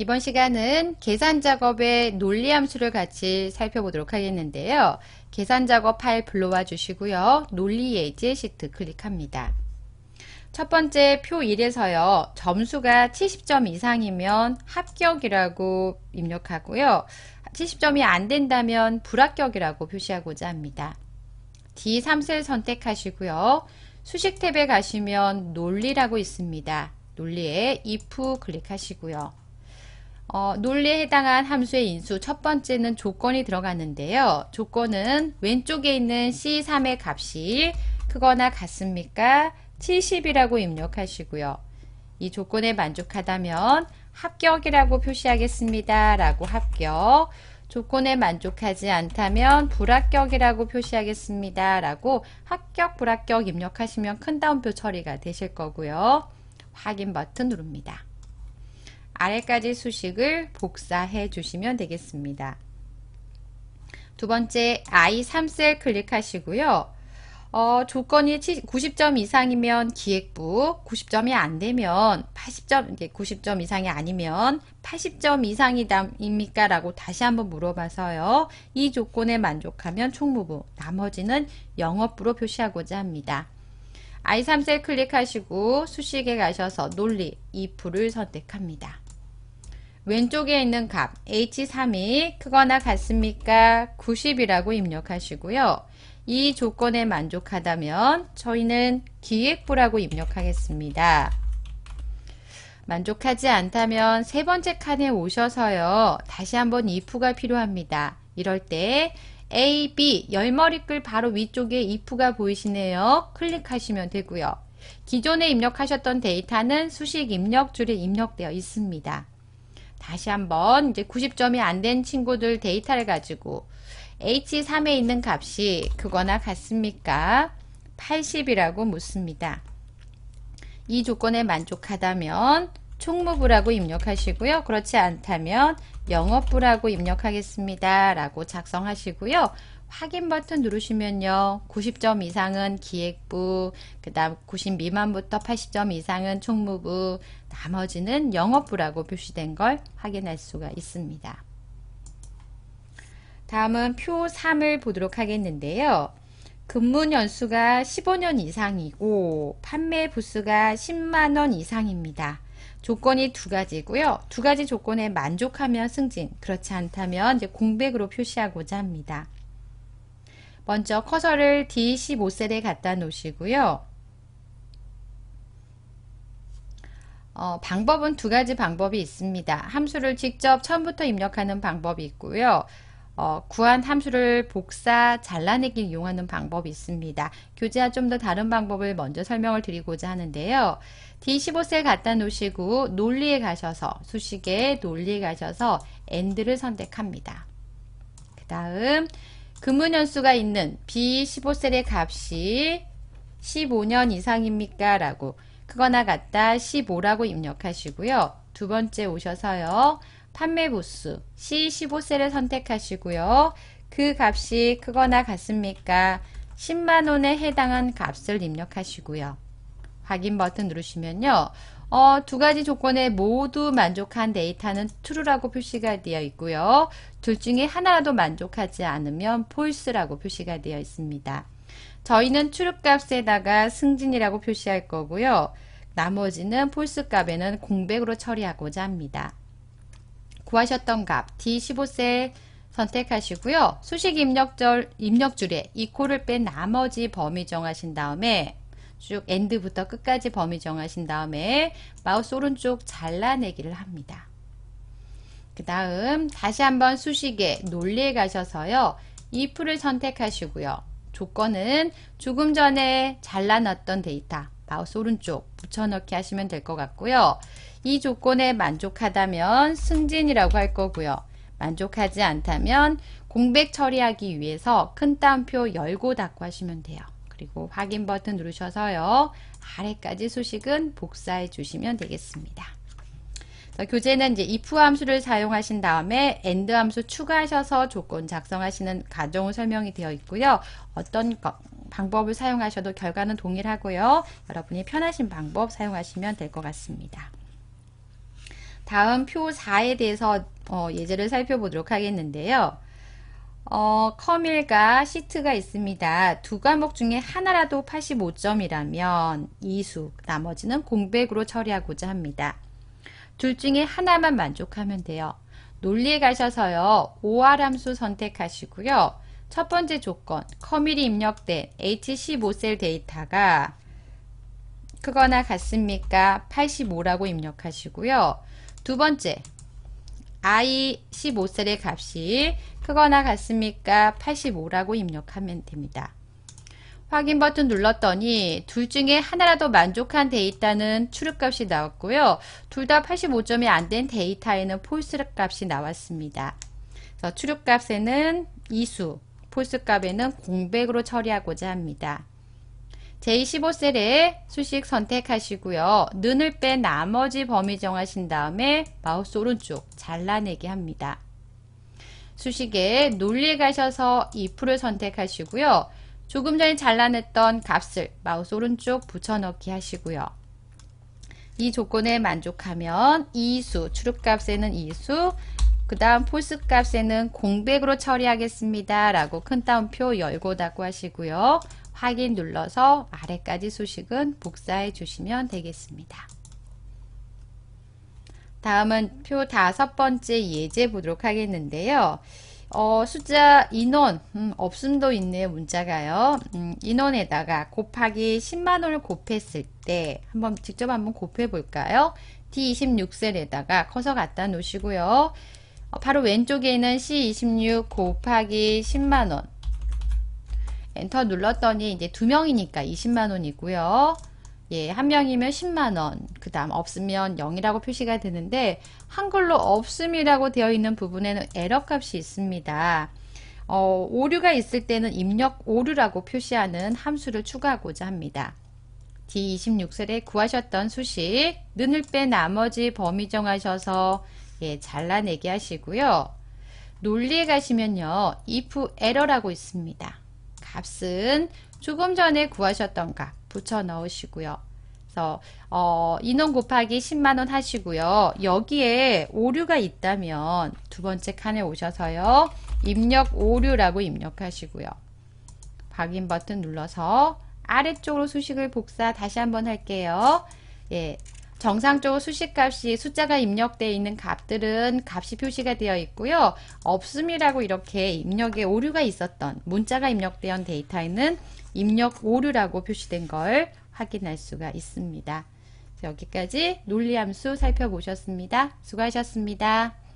이번 시간은 계산 작업의 논리 함수를 같이 살펴보도록 하겠는데요. 계산 작업 파일 불러와 주시고요. 논리 예제 시트 클릭합니다. 첫 번째 표 1에서요. 점수가 70점 이상이면 합격이라고 입력하고요. 70점이 안 된다면 불합격이라고 표시하고자 합니다. D3셀 선택하시고요. 수식 탭에 가시면 논리라고 있습니다. 논리에 if 클릭하시고요. 어, 논리에 해당한 함수의 인수 첫 번째는 조건이 들어갔는데요. 조건은 왼쪽에 있는 C3의 값이 크거나 같습니까? 70이라고 입력하시고요. 이 조건에 만족하다면 합격이라고 표시하겠습니다. 라고 합격. 조건에 만족하지 않다면 불합격이라고 표시하겠습니다. 라고 합격, 불합격 입력하시면 큰 다운표 처리가 되실 거고요. 확인 버튼 누릅니다. 아래까지 수식을 복사해 주시면 되겠습니다. 두 번째 I3셀 클릭하시고요. 어, 조건이 90점 이상이면 기획부, 90점이 안 되면 80점, 90점 이상이 아니면 80점 이상입니까 라고 다시 한번 물어봐서요. 이 조건에 만족하면 총무부, 나머지는 영업부로 표시하고자 합니다. I3셀 클릭하시고 수식에 가셔서 논리, 2%를 선택합니다. 왼쪽에 있는 값 H3이 크거나 같습니까? 90이라고 입력하시고요. 이 조건에 만족하다면 저희는 기획부라고 입력하겠습니다. 만족하지 않다면 세 번째 칸에 오셔서요. 다시 한번 if가 필요합니다. 이럴 때 A, B 열머리글 바로 위쪽에 if가 보이시네요. 클릭하시면 되고요. 기존에 입력하셨던 데이터는 수식 입력줄에 입력되어 있습니다. 다시 한번 이제 90점이 안 된 친구들 데이터를 가지고 H3에 있는 값이 그거나 같습니까? 80이라고 묻습니다. 이 조건에 만족하다면 총무부라고 입력하시고요. 그렇지 않다면 영업부라고 입력하겠습니다. 라고 작성하시고요. 확인 버튼 누르시면요. 90점 이상은 기획부, 그 다음 90 미만부터 80점 이상은 총무부, 나머지는 영업부라고 표시된 걸 확인할 수가 있습니다. 다음은 표 3을 보도록 하겠는데요. 근무 연수가 15년 이상이고 판매 부수가 10만원 이상입니다. 조건이 두 가지고요. 두 가지 조건에 만족하면 승진, 그렇지 않다면 이제 공백으로 표시하고자 합니다. 먼저 커서를 D15셀에 갖다 놓으시고요. 어, 방법은 두 가지 방법이 있습니다. 함수를 직접 처음부터 입력하는 방법이 있고요. 어, 구한 함수를 복사, 잘라내기 이용하는 방법이 있습니다. 교재와 좀 더 다른 방법을 먼저 설명을 드리고자 하는데요. D15셀 갖다 놓으시고 논리에 가셔서 수식에 논리에 가셔서 엔드를 선택합니다. 그 다음 금은연수가 있는 B15셀의 값이 15년 이상입니까? 라고 그거나 같다 15라고 입력하시고요. 두 번째 오셔서요. 판매 부수 C15셀을 선택하시고요. 그 값이 크거나 같습니까? 10만원에 해당한 값을 입력하시고요. 확인 버튼 누르시면요. 어, 두 가지 조건에 모두 만족한 데이터는 true라고 표시가 되어 있고요. 둘 중에 하나도 만족하지 않으면 false라고 표시가 되어 있습니다. 저희는 true 값에다가 승진이라고 표시할 거고요. 나머지는 false 값에는 공백으로 처리하고자 합니다. 구하셨던 값 D15셀 선택하시고요. 수식 입력절, 입력줄에 이코를 뺀 나머지 범위 정하신 다음에 쭉 엔드부터 끝까지 범위 정하신 다음에 마우스 오른쪽 잘라내기를 합니다. 그 다음 다시 한번 수식에 논리에 가셔서요. 이 f 를 선택하시고요. 조건은 조금 전에 잘라놨던 데이터 마우스 오른쪽 붙여넣기 하시면 될 것 같고요. 이 조건에 만족하다면 승진이라고 할 거고요. 만족하지 않다면 공백 처리하기 위해서 큰 따옴표 열고 닫고 하시면 돼요. 그리고 확인 버튼 누르셔서요. 아래까지 소식은 복사해 주시면 되겠습니다. 교재는 이제 if 함수를 사용하신 다음에 and 함수 추가하셔서 조건 작성하시는 과정 설명이 되어 있고요. 어떤 거, 방법을 사용하셔도 결과는 동일하고요. 여러분이 편하신 방법 사용하시면 될 것 같습니다. 다음 표 4에 대해서 어, 예제를 살펴보도록 하겠는데요. 어, 커밀과 시트가 있습니다. 두 과목 중에 하나라도 85점이라면 이수, 나머지는 공백으로 처리하고자 합니다. 둘 중에 하나만 만족하면 돼요. 논리에 가셔서요. 오화함수 선택하시고요. 첫 번째 조건, 커밀이 입력된 H15셀 데이터가 크거나 같습니까? 85라고 입력하시고요. 두 번째, 아이 15셀의 값이 크거나 같습니까? 85라고 입력하면 됩니다. 확인 버튼 눌렀더니 둘 중에 하나라도 만족한 데이터는 출력값이 나왔고요. 둘 다 85점이 안 된 데이터에는 폴스 값이 나왔습니다. 출력값에는 이수, 폴스 값에는 공백으로 처리하고자 합니다. 제15셀에 수식 선택하시고요. 눈을 뺀 나머지 범위 정하신 다음에 마우스 오른쪽 잘라내기 합니다. 수식에 논리에 가셔서 if를 선택하시고요. 조금 전에 잘라냈던 값을 마우스 오른쪽 붙여넣기 하시고요. 이 조건에 만족하면 이수, 출입값에는 이수, 그 다음 포스 값에는 공백으로 처리하겠습니다. 라고 큰 따옴표 열고 닫고 하시고요. 확인 눌러서 아래까지 수식은 복사해 주시면 되겠습니다. 다음은 표 다섯 번째 예제 보도록 하겠는데요. 어, 숫자 인원, 음, 없음도 있네요, 문자가요. 음, 인원에다가 곱하기 10만원을 곱했을 때, 한번 직접 한번 곱해볼까요? D26셀에다가 커서 갖다 놓으시고요. 어, 바로 왼쪽에 있는 C26 곱하기 10만원. 엔터 예, 눌렀더니 이제 두 명이니까 20만 원이고요. 예, 한 명이면 10만 원. 그다음 없으면 0이라고 표시가 되는데 한글로 없음이라고 되어 있는 부분에는 에러 값이 있습니다. 어, 오류가 있을 때는 입력 오류라고 표시하는 함수를 추가하고자 합니다. D26셀에 구하셨던 수식, 눈을 뺀 나머지 범위 정하셔서 예, 잘라내기 하시고요. 논리에 가시면요. if error라고 있습니다. 값은 조금 전에 구하셨던 값 붙여 넣으시고요. 그래서 어, 인원 곱하기 10만원 하시고요. 여기에 오류가 있다면 두 번째 칸에 오셔서요. 입력 오류라고 입력하시고요. 확인 버튼 눌러서 아래쪽으로 수식을 복사 다시 한번 할게요. 예, 정상적으로 수식값이 숫자가 입력되어 있는 값들은 값이 표시가 되어 있고요. 없음이라고 이렇게 입력에 오류가 있었던 문자가 입력된 데이터에는 입력 오류라고 표시된 걸 확인할 수가 있습니다. 여기까지 논리함수 살펴보셨습니다. 수고하셨습니다.